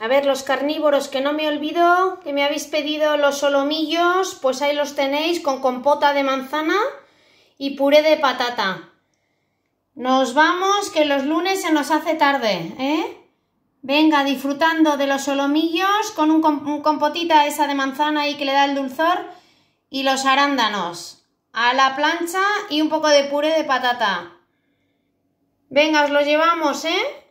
A ver, los carnívoros que no me olvido, que me habéis pedido los solomillos, pues ahí los tenéis con compota de manzana y puré de patata. Nos vamos, que los lunes se nos hace tarde, ¿eh? Venga, disfrutando de los solomillos con un, compotita esa de manzana ahí que le da el dulzor y los arándanos a la plancha y un poco de puré de patata. Venga, os lo llevamos, ¿eh?